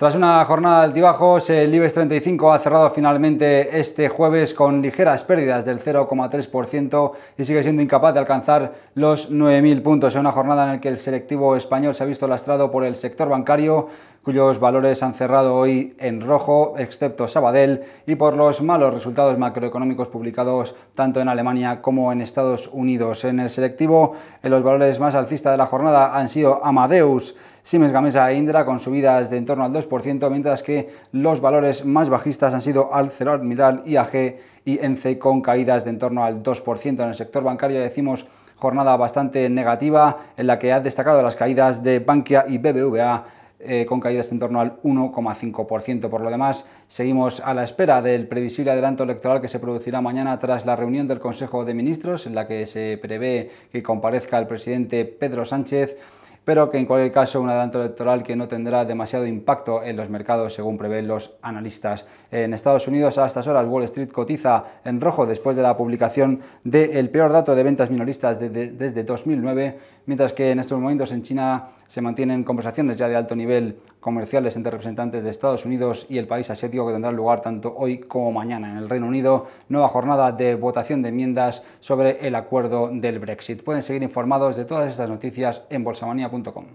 Tras una jornada de altibajos, el IBEX 35 ha cerrado finalmente este jueves con ligeras pérdidas del 0,3% y sigue siendo incapaz de alcanzar los 9.000 puntos en una jornada en la que el selectivo español se ha visto lastrado por el sector bancario, cuyos valores han cerrado hoy en rojo, excepto Sabadell, y por los malos resultados macroeconómicos publicados tanto en Alemania como en Estados Unidos. En el selectivo, los valores más alcistas de la jornada han sido Amadeus, Siemens Gamesa e Indra con subidas de en torno al 2%, mientras que los valores más bajistas han sido ArcelorMittal, IAG y ENCE con caídas de en torno al 2%. En el sector bancario decimos jornada bastante negativa en la que ha destacado las caídas de Bankia y BBVA eh, con caídas en torno al 1,5%. Por lo demás, seguimos a la espera del previsible adelanto electoral que se producirá mañana tras la reunión del Consejo de Ministros, en la que se prevé que comparezca el presidente Pedro Sánchez pero que en cualquier caso un adelanto electoral que no tendrá demasiado impacto en los mercados según prevén los analistas. En Estados Unidos a estas horas Wall Street cotiza en rojo después de la publicación del peor dato de ventas minoristas desde 2009, mientras que en estos momentos en China se mantienen conversaciones ya de alto nivel comerciales entre representantes de Estados Unidos y el país asiático que tendrá lugar tanto hoy como mañana en el Reino Unido. Nueva jornada de votación de enmiendas sobre el acuerdo del Brexit. Pueden seguir informados de todas estas noticias en Bolsamanía.com.